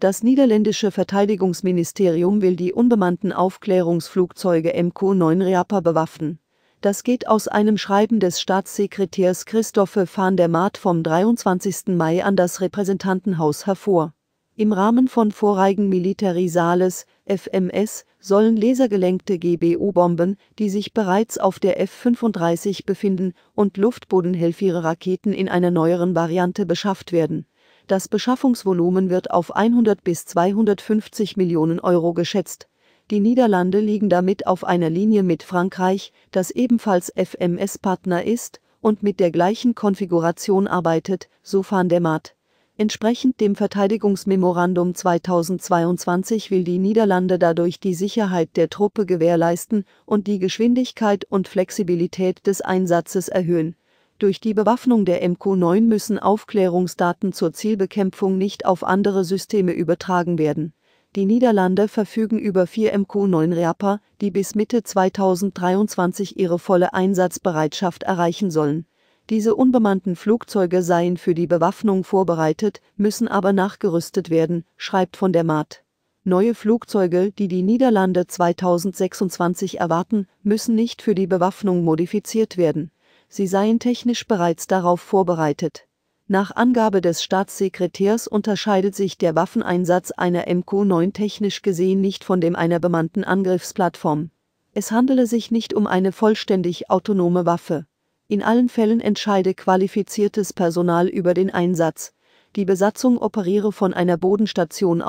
Das niederländische Verteidigungsministerium will die unbemannten Aufklärungsflugzeuge MQ-9 Reaper bewaffnen. Das geht aus einem Schreiben des Staatssekretärs Christophe van der Maat vom 23. Mai an das Repräsentantenhaus hervor. Im Rahmen von Vorreigen Militarisales, FMS, sollen lasergelenkte GBU-Bomben, die sich bereits auf der F-35 befinden, und luftbodenhelfiere raketen in einer neueren Variante beschafft werden das Beschaffungsvolumen wird auf 100 bis 250 Millionen Euro geschätzt. Die Niederlande liegen damit auf einer Linie mit Frankreich, das ebenfalls FMS-Partner ist und mit der gleichen Konfiguration arbeitet, so van der Maat. Entsprechend dem Verteidigungsmemorandum 2022 will die Niederlande dadurch die Sicherheit der Truppe gewährleisten und die Geschwindigkeit und Flexibilität des Einsatzes erhöhen durch die Bewaffnung der MQ-9 müssen Aufklärungsdaten zur Zielbekämpfung nicht auf andere Systeme übertragen werden. Die Niederlande verfügen über vier MQ-9 Reaper, die bis Mitte 2023 ihre volle Einsatzbereitschaft erreichen sollen. Diese unbemannten Flugzeuge seien für die Bewaffnung vorbereitet, müssen aber nachgerüstet werden, schreibt von der Maat. Neue Flugzeuge, die die Niederlande 2026 erwarten, müssen nicht für die Bewaffnung modifiziert werden sie seien technisch bereits darauf vorbereitet. Nach Angabe des Staatssekretärs unterscheidet sich der Waffeneinsatz einer MQ-9 technisch gesehen nicht von dem einer bemannten Angriffsplattform. Es handele sich nicht um eine vollständig autonome Waffe. In allen Fällen entscheide qualifiziertes Personal über den Einsatz. Die Besatzung operiere von einer Bodenstation aus.